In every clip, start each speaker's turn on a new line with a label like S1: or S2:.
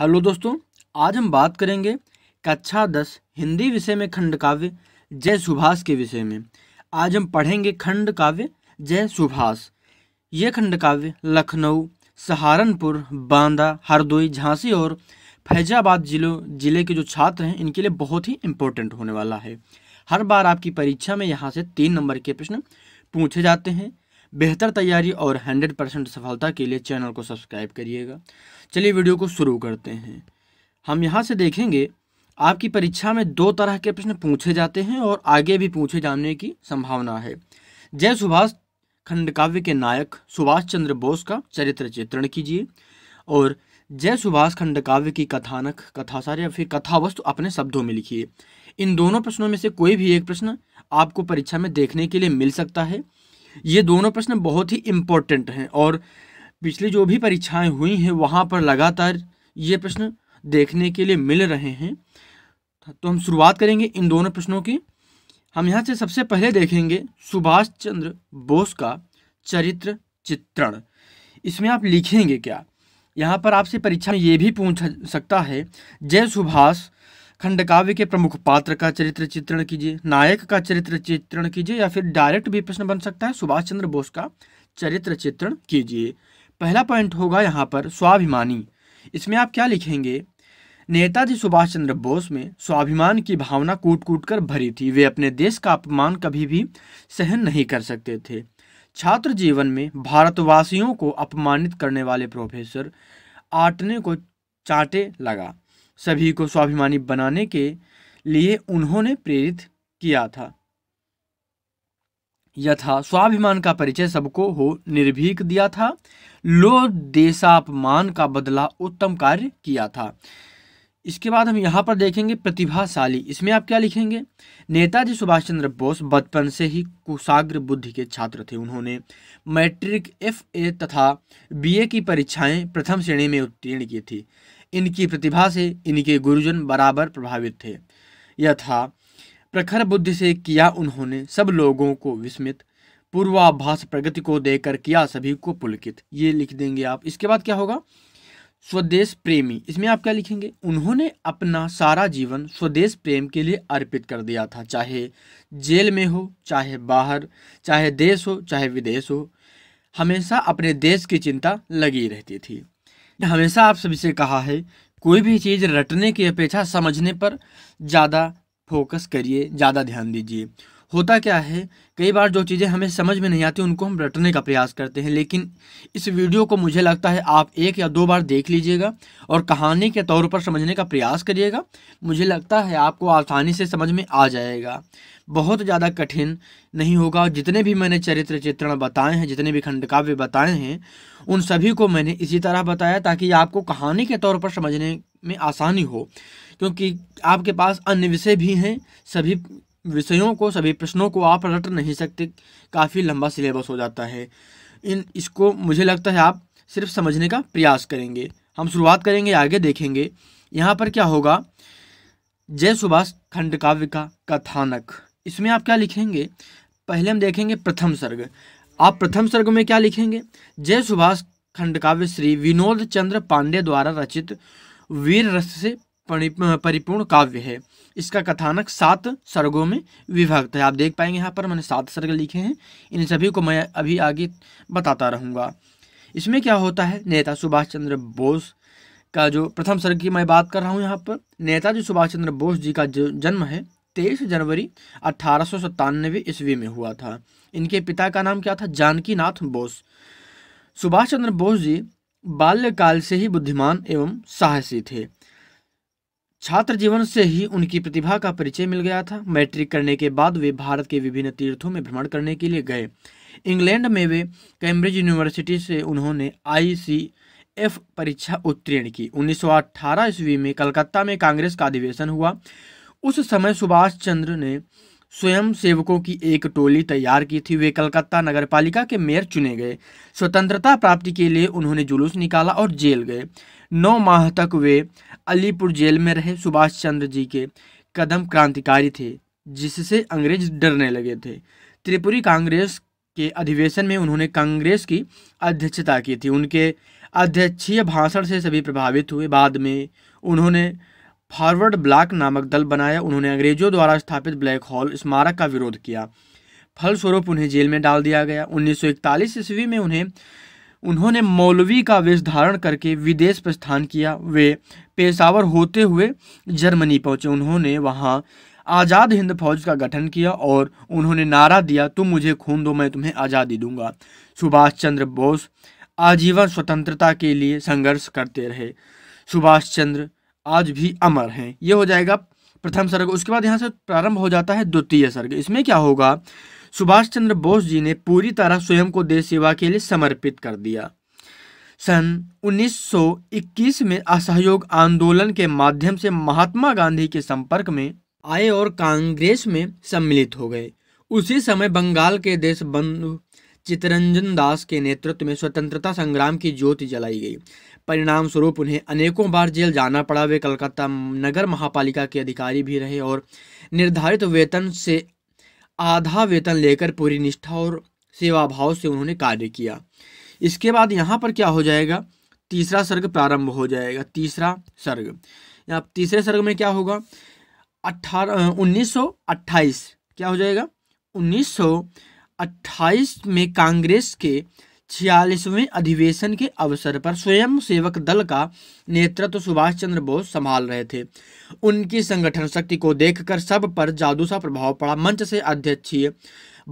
S1: hello दोस्तों आज हम बात करेंगे कक्षा दस हिंदी विषय में खंड काव्य जय सुभाष के विषय में आज हम पढ़ेंगे खंड काव्य जय सुभाष ये खंड काव्य लखनऊ सहारनपुर बांदा हरदोई झांसी और फैजाबाद जिलों जिले के जो छात्र हैं इनके लिए बहुत ही इम्पोर्टेंट होने वाला है हर बार आपकी परीक्षा में यहाँ से तीन नंबर के प्रश्न पूछे जाते हैं बेहतर तैयारी और 100 परसेंट सफलता के लिए चैनल को सब्सक्राइब करिएगा चलिए वीडियो को शुरू करते हैं हम यहाँ से देखेंगे आपकी परीक्षा में दो तरह के प्रश्न पूछे जाते हैं और आगे भी पूछे जाने की संभावना है जय सुभाष खंडकाव्य के नायक सुभाष चंद्र बोस का चरित्र चित्रण कीजिए और जय सुभाष खंडकाव्य की कथानक कथासार या फिर कथावस्तु अपने शब्दों में लिखिए इन दोनों प्रश्नों में से कोई भी एक प्रश्न आपको परीक्षा में देखने के लिए मिल सकता है ये दोनों प्रश्न बहुत ही इम्पोर्टेंट हैं और पिछली जो भी परीक्षाएं हुई हैं वहाँ पर लगातार ये प्रश्न देखने के लिए मिल रहे हैं तो हम शुरुआत करेंगे इन दोनों प्रश्नों की हम यहाँ से सबसे पहले देखेंगे सुभाष चंद्र बोस का चरित्र चित्रण इसमें आप लिखेंगे क्या यहाँ पर आपसे परीक्षा में ये भी पूछ सकता है जय सुभाष खंडकाव्य के प्रमुख पात्र का चरित्र चित्रण कीजिए नायक का चरित्र चित्रण कीजिए या फिर डायरेक्ट भी प्रश्न बन सकता है सुभाष चंद्र बोस का चरित्र चित्रण कीजिए पहला पॉइंट होगा यहाँ पर स्वाभिमानी इसमें आप क्या लिखेंगे नेताजी सुभाष चंद्र बोस में स्वाभिमान की भावना कूट कूट कर भरी थी वे अपने देश का अपमान कभी भी सहन नहीं कर सकते थे छात्र जीवन में भारतवासियों को अपमानित करने वाले प्रोफेसर आटने को चाटे लगा सभी को स्वाभिमानी बनाने के लिए उन्होंने प्रेरित किया था यथा स्वाभिमान का परिचय सबको हो निर्भीक दिया था लो देशापमान का बदला उत्तम कार्य किया था इसके बाद हम यहाँ पर देखेंगे प्रतिभाशाली इसमें आप क्या लिखेंगे नेताजी सुभाष चंद्र बोस बचपन से ही कुशाग्र बुद्धि के छात्र थे उन्होंने मैट्रिक एफ ए तथा बीए की परीक्षाएं प्रथम श्रेणी में उत्तीर्ण की थी इनकी प्रतिभा से इनके गुरुजन बराबर प्रभावित थे यथा प्रखर बुद्धि से किया उन्होंने सब लोगों को विस्मित पूर्वाभास प्रगति को देकर किया सभी को पुलकित ये लिख देंगे आप इसके बाद क्या होगा स्वदेश प्रेमी इसमें आप क्या लिखेंगे उन्होंने अपना सारा जीवन स्वदेश प्रेम के लिए अर्पित कर दिया था चाहे जेल में हो चाहे बाहर चाहे देश हो चाहे विदेश हो हमेशा अपने देश की चिंता लगी रहती थी हमेशा आप सभी से कहा है कोई भी चीज़ रटने की अपेक्षा समझने पर ज़्यादा फोकस करिए ज़्यादा ध्यान दीजिए होता क्या है कई बार जो चीज़ें हमें समझ में नहीं आती उनको हम रटने का प्रयास करते हैं लेकिन इस वीडियो को मुझे लगता है आप एक या दो बार देख लीजिएगा और कहानी के तौर पर समझने का प्रयास करिएगा मुझे लगता है आपको आसानी से समझ में आ जाएगा बहुत ज़्यादा कठिन नहीं होगा जितने भी मैंने चरित्र चित्रण बताए हैं जितने भी खंडकाव्य बताए हैं उन सभी को मैंने इसी तरह बताया ताकि आपको कहानी के तौर पर समझने में आसानी हो क्योंकि आपके पास अन्य विषय भी हैं सभी विषयों को सभी प्रश्नों को आप रट नहीं सकते काफ़ी लंबा सिलेबस हो जाता है इन इसको मुझे लगता है आप सिर्फ समझने का प्रयास करेंगे हम शुरुआत करेंगे आगे देखेंगे यहाँ पर क्या होगा जय सुभाष खंड काव्य का कथानक इसमें आप क्या लिखेंगे पहले हम देखेंगे प्रथम सर्ग आप प्रथम सर्ग में क्या लिखेंगे जय सुभाष खंडकाव्य श्री विनोद चंद्र पांडे द्वारा रचित वीर रस से परिपूर्ण काव्य है इसका कथानक सात सर्गों में विभक्त है आप देख पाएंगे यहाँ पर मैंने सात सर्ग लिखे हैं इन सभी को मैं अभी आगे बताता रहूँगा इसमें क्या होता है नेता सुभाष चंद्र बोस का जो प्रथम सर्ग की मैं बात कर रहा हूँ यहाँ पर नेताजी सुभाष चंद्र बोस जी का जन्म है तेईस जनवरी अठारह सौ ईस्वी में हुआ था इनके पिता का नाम क्या था जानकीनाथ बोस सुभाष चंद्र बोस जी बाल्यकाल से ही बुद्धिमान एवं साहसी थे छात्र जीवन से ही उनकी प्रतिभा का परिचय मिल गया था मैट्रिक करने के बाद वे भारत के विभिन्न तीर्थों में भ्रमण करने के लिए गए इंग्लैंड में वे कैम्ब्रिज यूनिवर्सिटी से उन्होंने आईसीएफ परीक्षा उत्तीर्ण की 1918 ईस्वी में कलकत्ता में कांग्रेस का अधिवेशन हुआ उस समय सुभाष चंद्र ने स्वयं सेवकों की एक टोली तैयार की थी वे कलकत्ता नगरपालिका के मेयर चुने गए स्वतंत्रता प्राप्ति के लिए उन्होंने जुलूस निकाला और जेल गए नौ माह तक वे अलीपुर जेल में रहे सुभाष चंद्र जी के कदम क्रांतिकारी थे जिससे अंग्रेज डरने लगे थे त्रिपुरी कांग्रेस के अधिवेशन में उन्होंने कांग्रेस की अध्यक्षता की थी उनके अध्यक्षीय भाषण से सभी प्रभावित हुए बाद में उन्होंने फॉरवर्ड ब्लॉक नामक दल बनाया उन्होंने अंग्रेजों द्वारा स्थापित ब्लैक हॉल स्मारक का विरोध किया फलस्वरूप उन्हें जेल में डाल दिया गया 1941 ईस्वी में उन्हें उन्होंने मौलवी का वेश धारण करके विदेश प्रस्थान किया वे पेशावर होते हुए जर्मनी पहुंचे उन्होंने वहां आज़ाद हिंद फौज का गठन किया और उन्होंने नारा दिया तुम मुझे खून दो मैं तुम्हें आज़ादी दूंगा सुभाष चंद्र बोस आजीवन स्वतंत्रता के लिए संघर्ष करते रहे सुभाष चंद्र आज भी अमर हैं ये हो जाएगा प्रथम सर्ग उसके बाद यहाँ से प्रारंभ हो जाता है द्वितीय सर्ग इसमें क्या होगा सुभाष चंद्र बोस जी ने पूरी तरह स्वयं को देश सेवा के लिए समर्पित कर दिया सन 1921 में असहयोग आंदोलन के माध्यम से महात्मा गांधी के संपर्क में आए और कांग्रेस में सम्मिलित हो गए उसी समय बंगाल के देश बंधु चितरंजन दास के नेतृत्व में स्वतंत्रता संग्राम की ज्योति जलाई गई परिणाम स्वरूप उन्हें अनेकों बार जेल जाना पड़ा वे कलकत्ता नगर महापालिका के अधिकारी भी रहे और निर्धारित वेतन से आधा वेतन लेकर पूरी निष्ठा और सेवा भाव से उन्होंने कार्य किया इसके बाद यहाँ पर क्या हो जाएगा तीसरा सर्ग प्रारंभ हो जाएगा तीसरा सर्ग यहाँ तीसरे सर्ग में क्या होगा अट्ठारह उन्नीस क्या हो जाएगा उन्नीस में कांग्रेस के छियालीसवें अधिवेशन के अवसर पर स्वयं सेवक दल का नेतृत्व सुभाष चंद्र बोस संभाल रहे थे उनकी संगठन शक्ति को देखकर सब पर जादू सा प्रभाव पड़ा मंच से अध्यक्षीय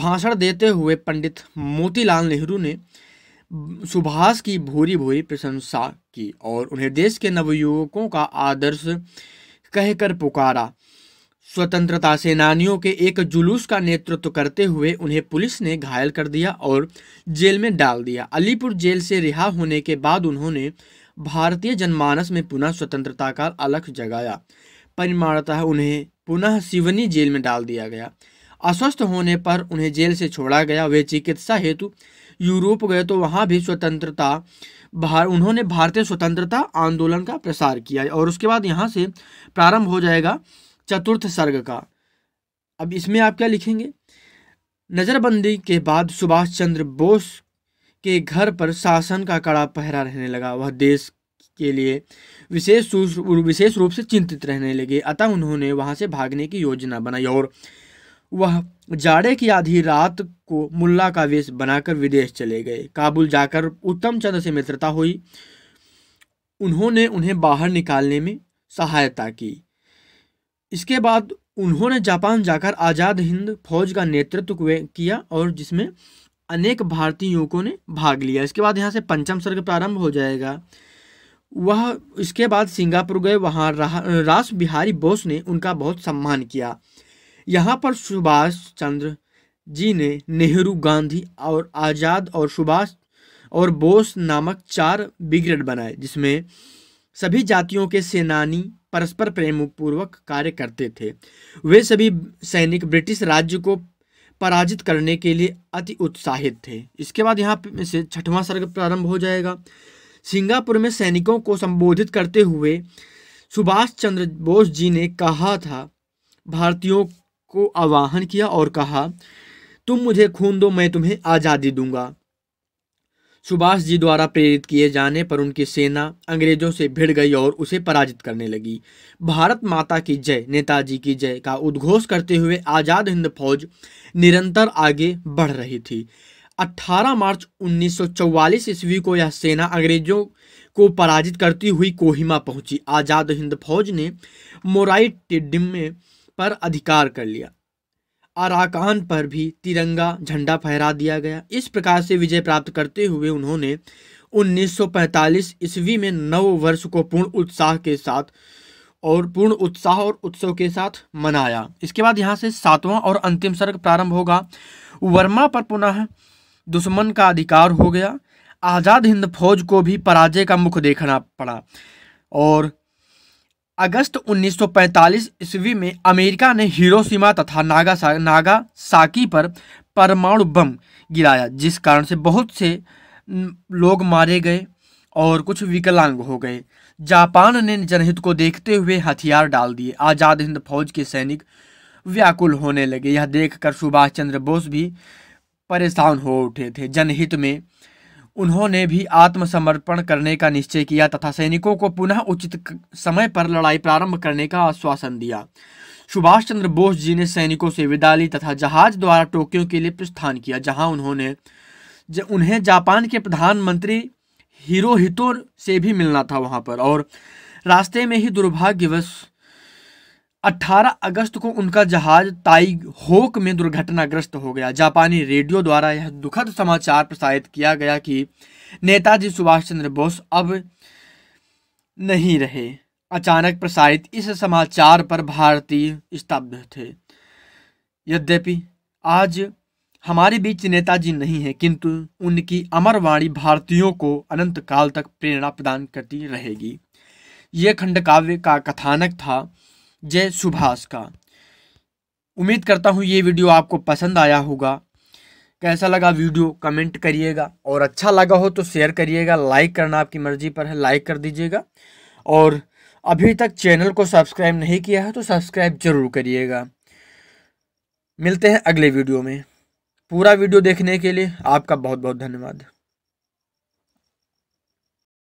S1: भाषण देते हुए पंडित मोतीलाल नेहरू ने सुभाष की भूरी भूरी प्रशंसा की और उन्हें देश के नवयुवकों का आदर्श कहकर पुकारा स्वतंत्रता सेनानियों के एक जुलूस का नेतृत्व करते हुए उन्हें पुलिस ने घायल कर दिया और जेल में डाल दिया अलीपुर जेल से रिहा होने के बाद उन्होंने भारतीय जनमानस में पुनः स्वतंत्रता का अलख जगाया परिमाणतः उन्हें पुनः सिवनी जेल में डाल दिया गया अस्वस्थ होने पर उन्हें जेल से छोड़ा गया वे चिकित्सा हेतु यूरोप गए तो वहाँ भी स्वतंत्रता भार उन्होंने भारतीय स्वतंत्रता आंदोलन का प्रसार किया और उसके बाद यहाँ से प्रारंभ हो जाएगा चतुर्थ सर्ग का अब इसमें आप क्या लिखेंगे नज़रबंदी के बाद सुभाष चंद्र बोस के घर पर शासन का कड़ा पहरा रहने लगा वह देश के लिए विशेष विशेष रूप से चिंतित रहने लगे अतः उन्होंने वहां से भागने की योजना बनाई और वह जाड़े की आधी रात को मुल्ला का वेश बनाकर विदेश चले गए काबुल जाकर उत्तम चंद्र से मित्रता हुई उन्होंने उन्हें बाहर निकालने में सहायता की इसके बाद उन्होंने जापान जाकर आज़ाद हिंद फौज का नेतृत्व किया और जिसमें अनेक भारतीय युवकों ने भाग लिया इसके बाद यहाँ से पंचम सर्ग प्रारंभ हो जाएगा वह इसके बाद सिंगापुर गए वहाँ रास बिहारी बोस ने उनका बहुत सम्मान किया यहाँ पर सुभाष चंद्र जी ने नेहरू गांधी और आज़ाद और सुभाष और बोस नामक चार ब्रिगेड बनाए जिसमें सभी जातियों के सेनानी परस्पर प्रेम पूर्वक कार्य करते थे वे सभी सैनिक ब्रिटिश राज्य को पराजित करने के लिए अति उत्साहित थे इसके बाद यहाँ से छठवां सर्ग प्रारंभ हो जाएगा सिंगापुर में सैनिकों को संबोधित करते हुए सुभाष चंद्र बोस जी ने कहा था भारतीयों को आवाहन किया और कहा तुम मुझे खून दो मैं तुम्हें आज़ादी दूंगा सुभाष जी द्वारा प्रेरित किए जाने पर उनकी सेना अंग्रेजों से भिड़ गई और उसे पराजित करने लगी भारत माता की जय नेताजी की जय का उद्घोष करते हुए आज़ाद हिंद फौज निरंतर आगे बढ़ रही थी 18 मार्च 1944 ईस्वी को यह सेना अंग्रेजों को पराजित करती हुई कोहिमा पहुंची आज़ाद हिंद फौज ने मोराई टिड्डिम पर अधिकार कर लिया आराकान पर भी तिरंगा झंडा फहरा दिया गया इस प्रकार से विजय प्राप्त करते हुए उन्होंने 1945 ईस्वी में नव वर्ष को पूर्ण उत्साह के साथ और पूर्ण उत्साह और उत्सव के साथ मनाया इसके बाद यहाँ से सातवां और अंतिम सर्ग प्रारंभ होगा वर्मा पर पुनः दुश्मन का अधिकार हो गया आज़ाद हिंद फौज को भी पराजय का मुख देखना पड़ा और अगस्त 1945 ईस्वी में अमेरिका ने हिरोशिमा तथा नागा सा, नागा साकी पर परमाणु बम गिराया जिस कारण से बहुत से लोग मारे गए और कुछ विकलांग हो गए जापान ने जनहित को देखते हुए हथियार डाल दिए आज़ाद हिंद फौज के सैनिक व्याकुल होने लगे यह देखकर सुभाष चंद्र बोस भी परेशान हो उठे थे जनहित में उन्होंने भी आत्मसमर्पण करने का निश्चय किया तथा सैनिकों को पुनः उचित समय पर लड़ाई प्रारंभ करने का आश्वासन दिया सुभाष चंद्र बोस जी ने सैनिकों से विदा ली तथा जहाज द्वारा टोक्यो के लिए प्रस्थान किया जहां उन्होंने ज, उन्हें जापान के प्रधानमंत्री हिरोहितो से भी मिलना था वहां पर और रास्ते में ही दुर्भाग्यवश 18 अगस्त को उनका जहाज ताई होक में दुर्घटनाग्रस्त हो गया जापानी रेडियो द्वारा यह दुखद समाचार प्रसारित किया गया कि नेताजी सुभाष चंद्र बोस अब नहीं रहे अचानक प्रसारित इस समाचार पर भारतीय स्तब्ध थे यद्यपि आज हमारे बीच नेताजी नहीं है किंतु उनकी अमरवाणी भारतीयों को अनंत काल तक प्रेरणा प्रदान करती रहेगी ये खंडकाव्य का कथानक था जय सुभाष का उम्मीद करता हूँ ये वीडियो आपको पसंद आया होगा कैसा लगा वीडियो कमेंट करिएगा और अच्छा लगा हो तो शेयर करिएगा लाइक करना आपकी मर्ज़ी पर है लाइक कर दीजिएगा और अभी तक चैनल को सब्सक्राइब नहीं किया है तो सब्सक्राइब ज़रूर करिएगा मिलते हैं अगले वीडियो में पूरा वीडियो देखने के लिए आपका बहुत बहुत धन्यवाद